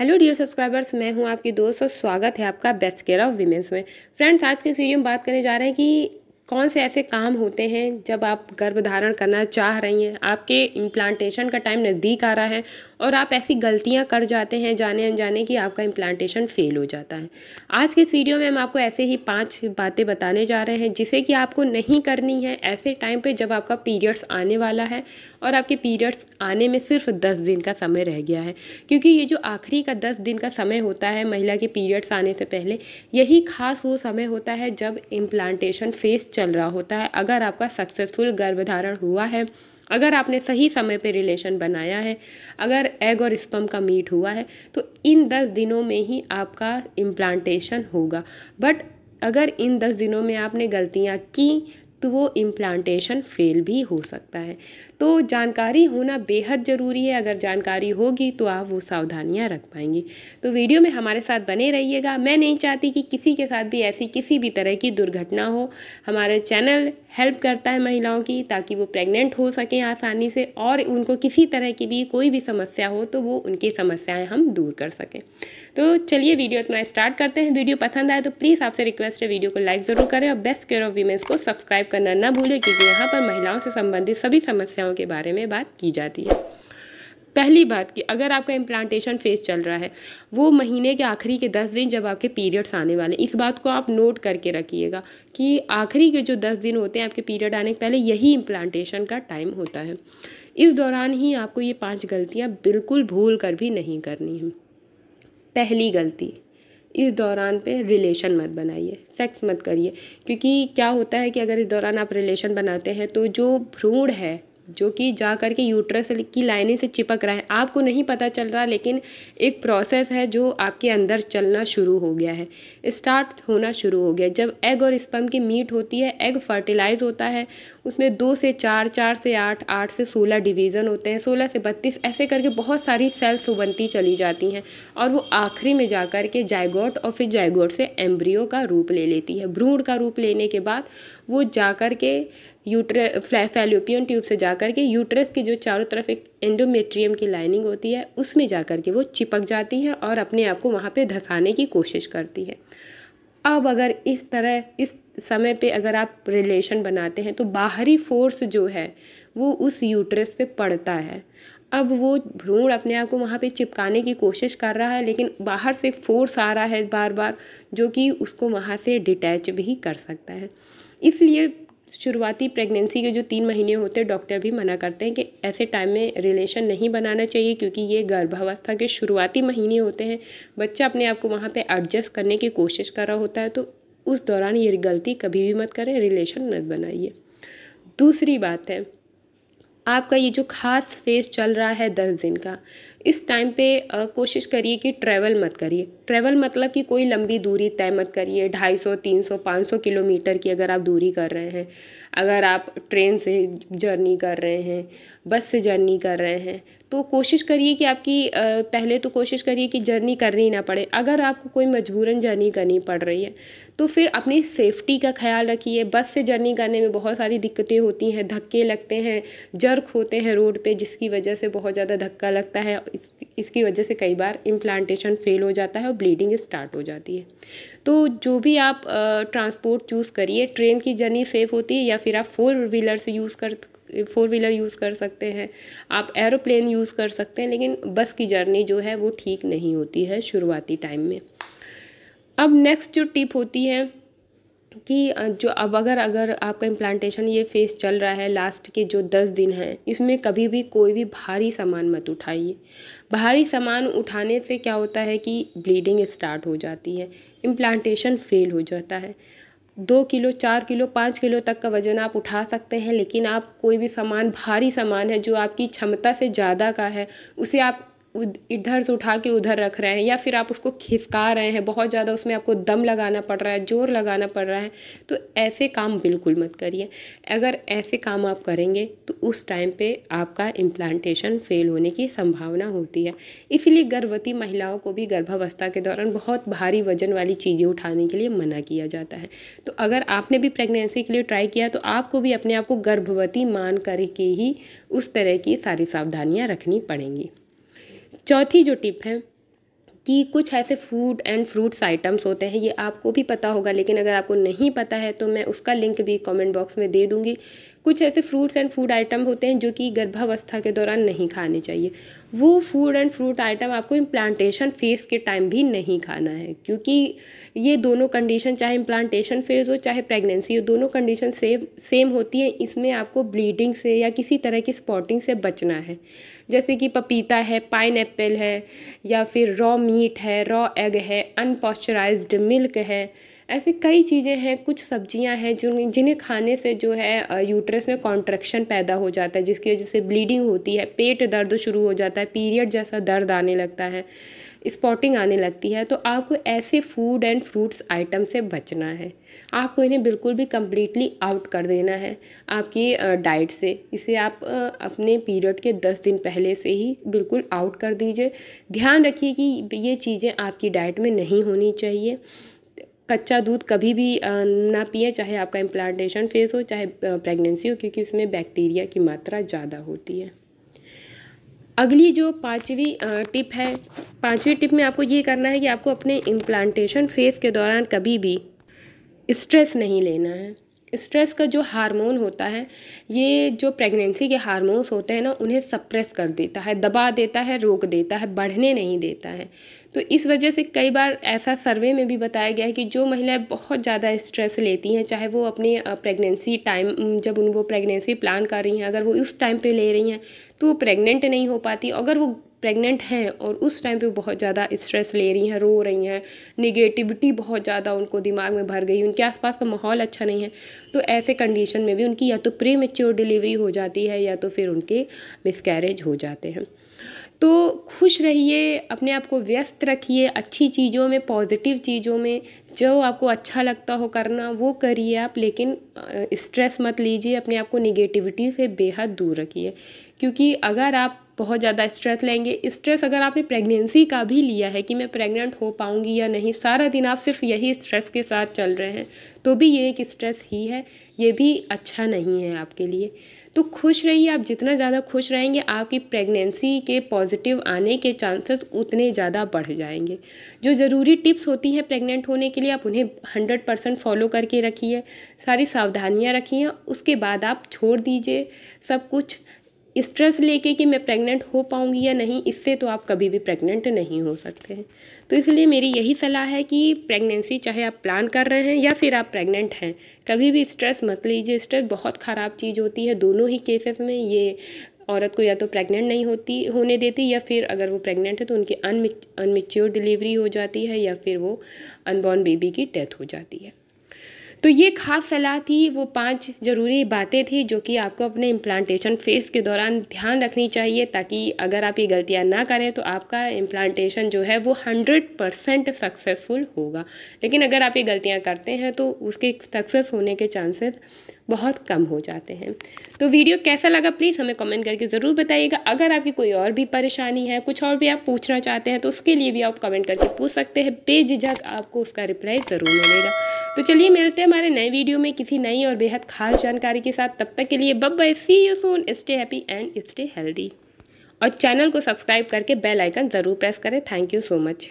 hello dear subscribers मैं हूं आपकी दोस्त और स्वागत है आपका बेस्ट केयर ऑफ वीमेंस में फ्रेंड्स आज के इस वीडियो में बात करने जा रहे हैं कि कौन से ऐसे काम होते हैं जब आप गर्भधारण करना चाह रही हैं आपके इम्प्लांटेशन का टाइम नज़दीक आ रहा है और आप ऐसी गलतियां कर जाते हैं जाने अनजाने कि आपका इम्प्लांटेशन फ़ेल हो जाता है आज के इस वीडियो में हम आपको ऐसे ही पांच बातें बताने जा रहे हैं जिसे कि आपको नहीं करनी है ऐसे टाइम पर जब आपका पीरियड्स आने वाला है और आपके पीरियड्स आने में सिर्फ दस दिन का समय रह गया है क्योंकि ये जो आखिरी का दस दिन का समय होता है महिला के पीरियड्स आने से पहले यही खास वो समय होता है जब इम्प्लांटेशन फेस चल रहा होता है अगर आपका सक्सेसफुल गर्भधारण हुआ है अगर आपने सही समय पे रिलेशन बनाया है अगर एग और स्पम का मीट हुआ है तो इन दस दिनों में ही आपका इम्प्लांटेशन होगा बट अगर इन दस दिनों में आपने गलतियाँ की तो वो इम्प्लांटेशन फेल भी हो सकता है तो जानकारी होना बेहद ज़रूरी है अगर जानकारी होगी तो आप वो सावधानियाँ रख पाएंगे तो वीडियो में हमारे साथ बने रहिएगा मैं नहीं चाहती कि किसी के साथ भी ऐसी किसी भी तरह की दुर्घटना हो हमारे चैनल हेल्प करता है महिलाओं की ताकि वो प्रेग्नेंट हो सकें आसानी से और उनको किसी तरह की भी कोई भी समस्या हो तो वो उनकी समस्याएं हम दूर कर सकें तो चलिए वीडियो इतना स्टार्ट करते हैं वीडियो पसंद आए तो प्लीज़ आपसे रिक्वेस्ट है वीडियो को लाइक ज़रूर करें और बेस्ट केयर ऑफ वीमेंस को सब्सक्राइब करना ना भूलें क्योंकि यहाँ पर महिलाओं से संबंधित सभी समस्याओं के बारे में बात की जाती है पहली बात कि अगर आपका इम्प्लांटेशन फेज चल रहा है वो महीने के आखिरी के दस दिन जब आपके पीरियड्स आने वाले इस बात को आप नोट करके रखिएगा कि आखिरी के जो दस दिन होते हैं आपके पीरियड आने के पहले यही इम्प्लांटेशन का टाइम होता है इस दौरान ही आपको ये पांच गलतियाँ बिल्कुल भूल कर भी नहीं करनी है पहली गलती इस दौरान पे रिलेशन मत बनाइए सेक्स मत करिए क्योंकि क्या होता है कि अगर इस दौरान आप रिलेशन बनाते हैं तो जो भ्रूण है जो कि जा कर के यूट्रस की लाइनें से चिपक रहा है आपको नहीं पता चल रहा लेकिन एक प्रोसेस है जो आपके अंदर चलना शुरू हो गया है स्टार्ट होना शुरू हो गया जब एग और स्पम की मीट होती है एग फर्टिलाइज होता है उसमें दो से चार चार से आठ आठ से सोलह डिवीज़न होते हैं सोलह से बत्तीस ऐसे करके बहुत सारी सेल्स बनती चली जाती हैं और वो आखिरी में जा कर के जायगोट और फिर जायगोट से एम्ब्रियो का रूप ले लेती है भ्रूण का रूप लेने के बाद वो जा के यूट्रे फैलोपियन ट्यूब से जा कर के यूट्रस की जो चारों तरफ एक एंडोमेट्रियम की लाइनिंग होती है उसमें जा कर के वो चिपक जाती है और अपने आप को वहाँ पे धसाने की कोशिश करती है अब अगर इस तरह इस समय पे अगर आप रिलेशन बनाते हैं तो बाहरी फोर्स जो है वो उस यूट्रस पे पड़ता है अब वो भ्रूण अपने आप को वहाँ पे चिपकाने की कोशिश कर रहा है लेकिन बाहर से फोर्स आ रहा है बार बार जो कि उसको वहाँ से डिटैच भी कर सकता है इसलिए शुरुआती प्रेगनेंसी के जो तीन महीने होते हैं डॉक्टर भी मना करते हैं कि ऐसे टाइम में रिलेशन नहीं बनाना चाहिए क्योंकि ये गर्भावस्था के शुरुआती महीने होते हैं बच्चा अपने आप को वहाँ पे एडजस्ट करने की कोशिश कर रहा होता है तो उस दौरान ये गलती कभी भी मत करें रिलेशन मत बनाइए दूसरी बात है आपका ये जो खास फेज चल रहा है दस दिन का इस टाइम पे कोशिश करिए कि ट्रैवल मत करिए ट्रैवल मतलब कि कोई लंबी दूरी तय मत करिए 250, 300, 500 किलोमीटर की अगर आप दूरी कर रहे हैं अगर आप ट्रेन से जर्नी कर रहे हैं बस से जर्नी कर रहे हैं तो कोशिश करिए कि आपकी पहले तो कोशिश करिए कि जर्नी करनी ना पड़े अगर आपको कोई मजबूरन जर्नी करनी पड़ रही है तो फिर अपनी सेफ्टी का ख्याल रखिए बस से जर्नी करने में बहुत सारी दिक्कतें होती हैं धक्के लगते हैं जर्क होते हैं रोड पर जिसकी वजह से बहुत ज़्यादा धक्का लगता है इस इसकी वजह से कई बार इम्प्लांटेशन फेल हो जाता है और ब्लीडिंग स्टार्ट हो जाती है तो जो भी आप ट्रांसपोर्ट चूज़ करिए ट्रेन की जर्नी सेफ़ होती है या फिर आप फोर व्हीलर से यूज़ कर फोर व्हीलर यूज़ कर सकते हैं आप एरोप्लेन यूज़ कर सकते हैं लेकिन बस की जर्नी जो है वो ठीक नहीं होती है शुरुआती टाइम में अब नेक्स्ट जो टिप होती है कि जो अब अगर अगर आपका इम्प्लांटेशन ये फेस चल रहा है लास्ट के जो दस दिन हैं इसमें कभी भी कोई भी भारी सामान मत उठाइए भारी सामान उठाने से क्या होता है कि ब्लीडिंग स्टार्ट हो जाती है इम्प्लांटेशन फेल हो जाता है दो किलो चार किलो पाँच किलो तक का वज़न आप उठा सकते हैं लेकिन आप कोई भी सामान भारी सामान है जो आपकी क्षमता से ज़्यादा का है उसे आप इधर से उठा के उधर रख रहे हैं या फिर आप उसको खिसका रहे हैं बहुत ज़्यादा उसमें आपको दम लगाना पड़ रहा है जोर लगाना पड़ रहा है तो ऐसे काम बिल्कुल मत करिए अगर ऐसे काम आप करेंगे तो उस टाइम पे आपका इम्प्लांटेशन फेल होने की संभावना होती है इसलिए गर्भवती महिलाओं को भी गर्भावस्था के दौरान बहुत भारी वजन वाली चीज़ें उठाने के लिए मना किया जाता है तो अगर आपने भी प्रेगनेंसी के लिए ट्राई किया तो आपको भी अपने आप को गर्भवती मान करके ही उस तरह की सारी सावधानियाँ रखनी पड़ेंगी चौथी जो टिप है कि कुछ ऐसे फूड एंड फ्रूट्स आइटम्स होते हैं ये आपको भी पता होगा लेकिन अगर आपको नहीं पता है तो मैं उसका लिंक भी कमेंट बॉक्स में दे दूंगी कुछ ऐसे फ्रूट्स एंड फूड आइटम होते हैं जो कि गर्भावस्था के दौरान नहीं खाने चाहिए वो फूड एंड फ्रूट आइटम आपको इम्प्लांटेशन फेज़ के टाइम भी नहीं खाना है क्योंकि ये दोनों कंडीशन चाहे इम्प्लांटेशन फेज़ हो चाहे प्रेगनेंसी हो दोनों कंडीशन सेम सेम होती हैं इसमें आपको ब्लीडिंग से या किसी तरह की स्पॉटिंग से बचना है जैसे कि पपीता है पाइन एप्पल है या फिर रॉ मीट है रॉ एग है अनपॉस्चराइज मिल्क है ऐसी कई चीज़ें हैं कुछ सब्जियां हैं जिन जिन्हें खाने से जो है यूट्रस में कॉन्ट्रेक्शन पैदा हो जाता है जिसकी वजह से ब्लीडिंग होती है पेट दर्द शुरू हो जाता है पीरियड जैसा दर्द आने लगता है स्पॉटिंग आने लगती है तो आपको ऐसे फूड एंड फ्रूट्स आइटम से बचना है आपको इन्हें बिल्कुल भी कम्प्लीटली आउट कर देना है आपकी डाइट से इसे आप अपने पीरियड के दस दिन पहले से ही बिल्कुल आउट कर दीजिए ध्यान रखिए कि ये चीज़ें आपकी डाइट में नहीं होनी चाहिए कच्चा दूध कभी भी ना पिए चाहे आपका इम्प्लांटेशन फेस हो चाहे प्रेगनेंसी हो क्योंकि उसमें बैक्टीरिया की मात्रा ज़्यादा होती है अगली जो पांचवी टिप है पांचवी टिप में आपको ये करना है कि आपको अपने इम्प्लांटेशन फेस के दौरान कभी भी स्ट्रेस नहीं लेना है स्ट्रेस का जो हार्मोन होता है ये जो प्रेगनेंसी के हार्मोन्स होते हैं ना उन्हें सप्रेस कर देता है दबा देता है रोक देता है बढ़ने नहीं देता है तो इस वजह से कई बार ऐसा सर्वे में भी बताया गया है कि जो महिलाएं बहुत ज़्यादा स्ट्रेस लेती हैं चाहे वो अपने प्रेगनेंसी टाइम जब उन वो प्रेगनेंसी प्लान कर रही हैं अगर वो उस टाइम पे ले रही हैं तो वो प्रेगनेंट नहीं हो पाती अगर वो प्रेग्नेंट हैं और उस टाइम पे बहुत ज़्यादा स्ट्रेस ले रही हैं रो रही हैं निगेटिविटी बहुत ज़्यादा उनको दिमाग में भर गई उनके आसपास का माहौल अच्छा नहीं है तो ऐसे कंडीशन में भी उनकी या तो प्री मेच्योर डिलीवरी हो जाती है या तो फिर उनके मिसकैरेज हो जाते हैं तो खुश रहिए अपने आप को व्यस्त रखिए अच्छी चीज़ों में पॉजिटिव चीज़ों में जो आपको अच्छा लगता हो करना वो करिए आप लेकिन स्ट्रेस मत लीजिए अपने आप को निगेटिविटी से बेहद दूर रखिए क्योंकि अगर आप बहुत ज़्यादा स्ट्रेस लेंगे स्ट्रेस अगर आपने प्रेगनेंसी का भी लिया है कि मैं प्रेग्नेंट हो पाऊंगी या नहीं सारा दिन आप सिर्फ यही स्ट्रेस के साथ चल रहे हैं तो भी ये एक स्ट्रेस ही है ये भी अच्छा नहीं है आपके लिए तो खुश रहिए आप जितना ज़्यादा खुश रहेंगे आपकी प्रेगनेंसी के पॉजिटिव आने के चांसेस उतने ज़्यादा बढ़ जाएंगे जो ज़रूरी टिप्स होती हैं प्रेग्नेंट होने के लिए आप उन्हें हंड्रेड परसेंट फॉलो करके रखिए सारी सावधानियाँ रखिए उसके बाद आप छोड़ दीजिए सब कुछ स्ट्रेस लेके कि मैं प्रेग्नेंट हो पाऊँगी या नहीं इससे तो आप कभी भी प्रेग्नेंट नहीं हो सकते हैं तो इसलिए मेरी यही सलाह है कि प्रेगनेंसी चाहे आप प्लान कर रहे हैं या फिर आप प्रेग्नेंट हैं कभी भी स्ट्रेस मत लीजिए स्ट्रेस बहुत ख़राब चीज़ होती है दोनों ही केसेस में ये औरत को या तो प्रेग्नेंट नहीं होती होने देती या फिर अगर वो प्रेग्नेंट है तो उनकी अनमिच्योर डिलीवरी हो जाती है या फिर वो अनबॉर्न बेबी की डेथ हो जाती है तो ये खास सलाह थी वो पांच ज़रूरी बातें थी जो कि आपको अपने इम्प्लांटेशन फेस के दौरान ध्यान रखनी चाहिए ताकि अगर आप ये गलतियाँ ना करें तो आपका इम्प्लांटेशन जो है वो हंड्रेड परसेंट सक्सेसफुल होगा लेकिन अगर आप ये गलतियाँ करते हैं तो उसके सक्सेस होने के चांसेस बहुत कम हो जाते हैं तो वीडियो कैसा लगा प्लीज़ हमें कमेंट करके ज़रूर बताइएगा अगर आपकी कोई और भी परेशानी है कुछ और भी आप पूछना चाहते हैं तो उसके लिए भी आप कमेंट करके पूछ सकते हैं बेझिझक आपको उसका रिप्लाई ज़रूर मिलेगा तो चलिए मिलते हैं हमारे नए वीडियो में किसी नई और बेहद खास जानकारी के साथ तब तक के लिए बब bye see you soon stay happy and stay healthy और चैनल को सब्सक्राइब करके बेल आइकन ज़रूर प्रेस करें थैंक यू सो मच